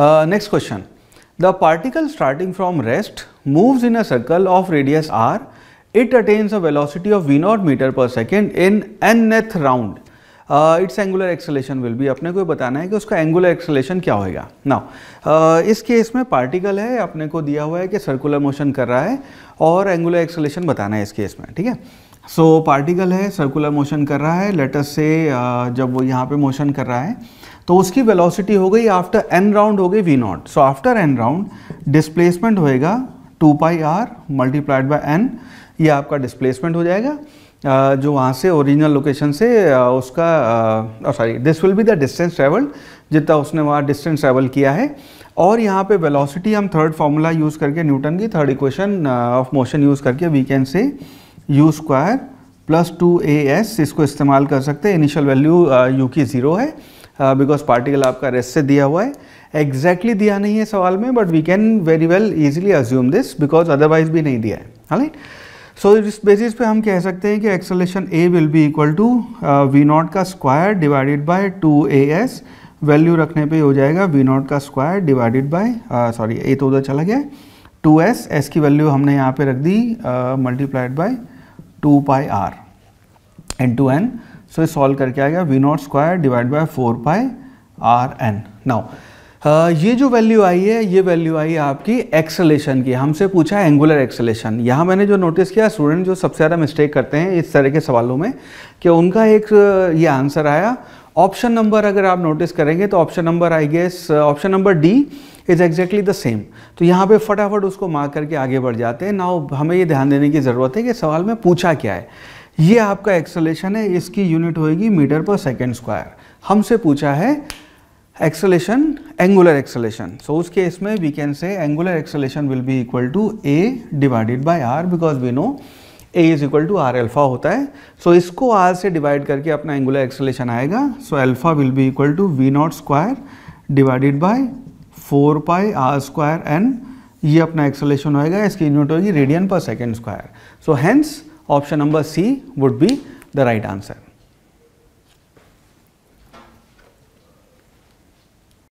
Next question the particle starting from rest rest in a circle of radius r it attains a velocity of v naught metre per second in nth round its angular acceleration will भी अपने को बताना है कि उसका angular acceleration क्या होएगा now uh, इस केस में पार्टिकल है अपने को दिया हुआ है कि सर्कुलर मोशन कर रहा है और एंगुलर एक्सलेशन बताना है इस केस में ठीक है सो पार्टिकल है सर्कुलर मोशन कर रहा है लेटस से uh, जब वो यहाँ पे मोशन कर रहा है तो उसकी वेलोसिटी हो गई आफ्टर एन राउंड हो गई v naught so after n round displacement होएगा two pi r multiplied by n ये आपका डिस्प्लेसमेंट हो जाएगा जो वहाँ से ओरिजिनल लोकेशन से उसका sorry this will be the distance travel जितना उसने वहाँ डिस्टेंस ट्रेवल किया है और यहाँ पे वेलोसिटी हम थर्ड फार्मूला यूज़ करके न्यूटन की third equation of motion use करके we can say u square plus two a s इसको इस्तेमाल कर सकते हैं इनिशियल वैल्यू यू की ज़ीरो है बिकॉज हाँ, पार्टिकल आपका रेस्ट से दिया हुआ है एग्जैक्टली exactly दिया नहीं है सवाल में but we can very well easily assume this because otherwise भी नहीं दिया है हालांकि सो इस बेसिस पे हम कह सकते हैं कि acceleration a will be equal to v naught का square divided by two a s value रखने पे हो जाएगा वी नॉट का square divided by sorry a तो उधर चला गया टू एस एस की वैल्यू हमने यहाँ पे रख दी multiplied by two pi r n two n so ये सॉल्व करके आ गया v naught square divide by four pi r n now ये जो वैल्यू आई है ये वैल्यू आई है आपकी एक्सलेशन की हमसे पूछा है एंगुलर एक्सलेशन यहाँ मैंने जो नोटिस किया स्टूडेंट जो सबसे ज़्यादा मिस्टेक करते हैं इस तरह के सवालों में कि उनका एक uh, ये आंसर आया ऑप्शन नंबर अगर आप नोटिस करेंगे तो option number I guess option number d is exactly the same तो यहाँ पे फटाफट उसको मार करके आगे बढ़ जाते हैं ना हमें ये ध्यान देने की ज़रूरत है कि सवाल में पूछा क्या है ये आपका एक्सलेशन है इसकी यूनिट होगी मीटर पर सेकेंड स्क्वायर हमसे पूछा है एक्सलेशन एंगुलर एक्सलेशन सो उस केस में we can say angular acceleration will be equal to a divided by r because we know a is equal to r alpha होता है so so इसको r से divide करके अपना एंगुलर एक्सलेशन आएगा so alpha will be equal to v naught square divided by four pi r square n ये अपना acceleration होएगा इसकी यूनिट होगी radian per second square so hence Option number C would be the right answer.